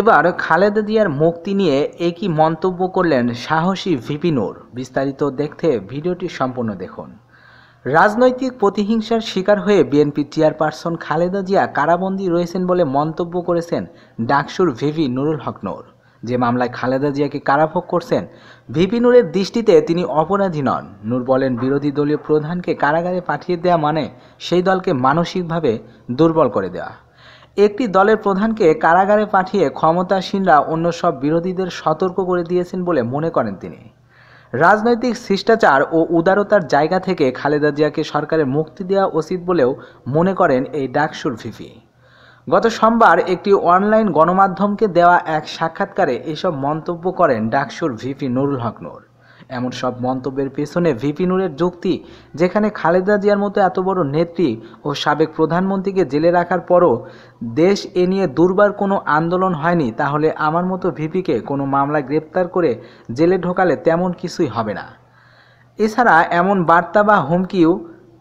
এবার খালেদা জিয়ার মুক্তি নিয়ে একই মন্তব্য করলেন সাহসী ভিপিনোর বিস্তারিত দেখতে ভিডিওটি সম্পূর্ণ দেখুন রাজনৈতিক প্রতিহিংসার শিকার হয়ে বিএনপি চেয়ারপারসন খালেদা জিয়া কারাবন্দী রয়েছেন বলে মন্তব্য করেছেন ডাকসুর ভিভি নুরুল হক নোর যে মামলায় খালেদা জিয়াকে কারাভোগ করছেন ভিপি নূরের দৃষ্টিতে তিনি অপরাধী নন নূর বলেন বিরোধী দলীয় প্রধানকে কারাগারে পাঠিয়ে দেওয়া মানে সেই দলকে মানসিকভাবে দুর্বল করে দেওয়া একটি দলের প্রধানকে কারাগারে পাঠিয়ে ক্ষমতাসীনরা অন্য সব বিরোধীদের সতর্ক করে দিয়েছেন বলে মনে করেন তিনি রাজনৈতিক শিষ্টাচার ও উদারতার জায়গা থেকে খালেদা জিয়াকে সরকারের মুক্তি দেওয়া উচিত বলেও মনে করেন এই ডাকসুর ফিফি গত সোমবার একটি অনলাইন গণমাধ্যমকে দেওয়া এক সাক্ষাৎকারে এসব মন্তব্য করেন ডাকসুর ভিপি নুরুল হক এমন সব মন্তব্যের পেছনে ভিপি নুরের যুক্তি যেখানে খালেদা জিয়ার মতো এত বড় নেত্রী ও সাবেক প্রধানমন্ত্রীকে জেলে রাখার পরও দেশ এ নিয়ে দুর্বার কোনো আন্দোলন হয়নি তাহলে আমার মতো ভিপিকে কোনো মামলা গ্রেপ্তার করে জেলে ঢোকালে তেমন কিছুই হবে না এছাড়া এমন বার্তা বা হুমকিও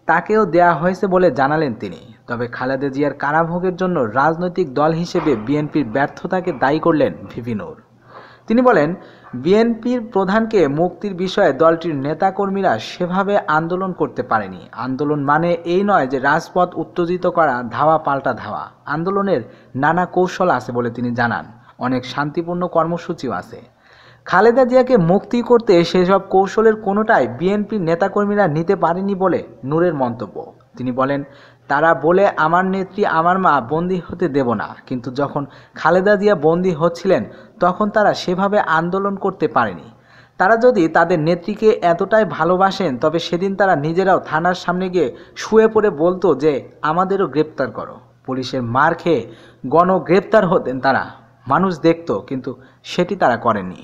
তাকেও দেয়া হয়েছে বলে জানালেন তিনি তবে খালেদা জিয়ার কারাভোগের জন্য রাজনৈতিক দল হিসেবে বিএনপির ব্যর্থতাকে দায়ী করলেন ভিপিনুর তিনি বলেন বিএনপির প্রধানকে মুক্তির বিষয়ে দলটির নেতাকর্মীরা সেভাবে আন্দোলন করতে পারেনি আন্দোলন মানে এই নয় যে রাজপথ উত্তেজিত করা ধাওয়া পাল্টা ধাওয়া আন্দোলনের নানা কৌশল আছে বলে তিনি জানান অনেক শান্তিপূর্ণ কর্মসূচিও আছে খালেদা জিয়াকে মুক্তি করতে সেসব কৌশলের কোনোটাই বিএনপির নেতাকর্মীরা নিতে পারেনি বলে নূরের মন্তব্য তিনি বলেন তারা বলে আমার নেত্রী আমার মা বন্দী হতে দেব না কিন্তু যখন খালেদা জিয়া বন্দী হচ্ছিলেন তখন তারা সেভাবে আন্দোলন করতে পারেনি তারা যদি তাদের নেত্রীকে এতটাই ভালোবাসেন তবে সেদিন তারা নিজেরাও থানার সামনে গিয়ে শুয়ে পড়ে বলতো যে আমাদেরও গ্রেপ্তার করো পুলিশের মার খেয়ে গণগ্রেপ্তার হতেন তারা মানুষ দেখত কিন্তু সেটি তারা করেনি